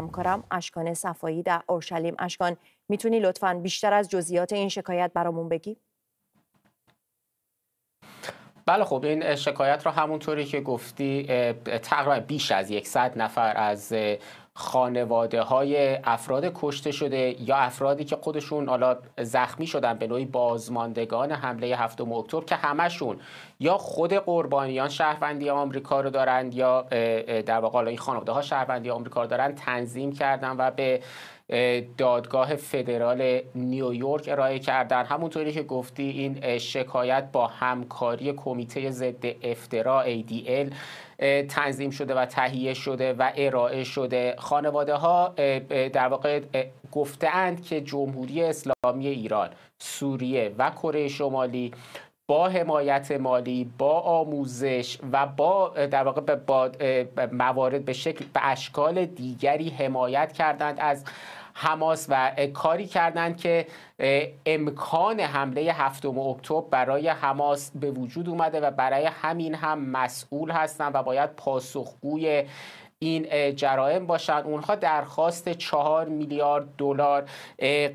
همکارم اشکان صفایی در اورشلیم اشکان میتونی لطفا بیشتر از جزئیات این شکایت برامون بگی بله خب این شکایت را همونطوری که گفتی تقریبا بیش از یکصد نفر از خانواده های افراد کشته شده یا افرادی که خودشون حالا زخمی شدن به نوعی بازماندگان حمله هفتم اکتبر که همشون یا خود قربانیان شهروندی آمریکا رو دارند یا در واقع این خانواده ها شهروندی آمریکا رو دارند تنظیم کردن و به دادگاه فدرال نیویورک ارائه کردن همونطوری که گفتی این شکایت با همکاری کمیته ضد افترا ADL تنظیم شده و تهیه شده و ارائه شده خانواده ها در واقع گفتند که جمهوری اسلامی ایران سوریه و کره شمالی با حمایت مالی با آموزش و با در واقع به موارد به شکل به اشکال دیگری حمایت کردند از حماس و کاری کردند که امکان حمله 7 اکتبر برای حماس به وجود اومده و برای همین هم مسئول هستند و باید پاسخگوی این جرائم باشند اونها درخواست چهار میلیارد دلار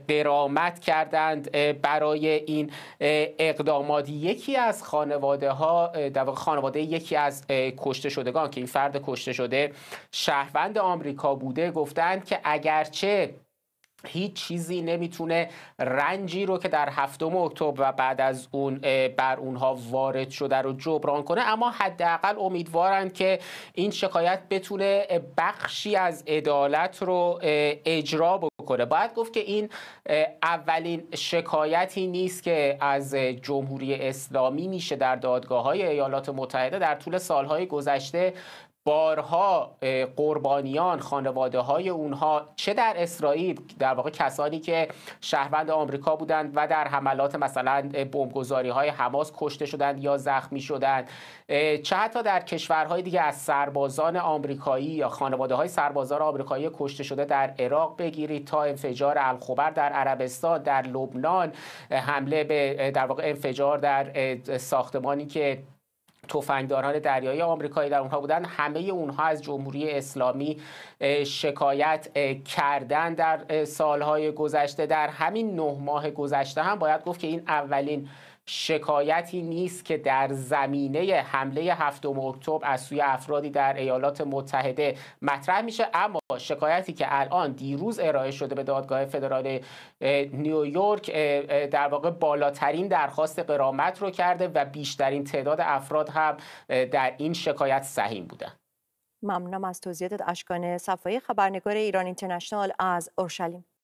قرامت کردند برای این اقدامات یکی از خانواده ها در خانواده یکی از کشته شدگان که این فرد کشته شده شهروند آمریکا بوده گفتند که اگرچه هیچ چیزی نمیتونه رنجی رو که در هفتم اکتبر و بعد از اون بر اونها وارد شده رو جبران کنه اما حداقل امیدوارن که این شکایت بتونه بخشی از عدالت رو اجرا بکنه باید گفت که این اولین شکایتی نیست که از جمهوری اسلامی میشه در دادگاه های ایالات متحده در طول سالهای گذشته بارها قربانیان خانواده های اونها چه در اسرائیل در واقع کسانی که شهروند آمریکا بودند و در حملات مثلا بمبگذاری های حماس کشته شدند یا زخمی شدند چه حتی در کشورهای دیگه از سربازان آمریکایی یا خانواده های سربازان آمریکایی کشته شده در عراق بگیرید تا انفجار الخبر در عربستان در لبنان حمله به در واقع انفجار در ساختمانی که تفنگداران دریایی آمریکایی در اونها بودن همه اونها از جمهوری اسلامی شکایت کردن در سالهای گذشته در همین نه ماه گذشته هم باید گفت که این اولین شکایتی نیست که در زمینه حمله هفتم اکتبر از سوی افرادی در ایالات متحده مطرح میشه اما شکایتی که الان دیروز ارائه شده به دادگاه فدرال نیویورک در واقع بالاترین درخواست قرامت رو کرده و بیشترین تعداد افراد هم در این شکایت سهیم بودن ممنونم از توضیحات اشکان صفایی خبرنگار ایران اینترنشنال از اورشلیم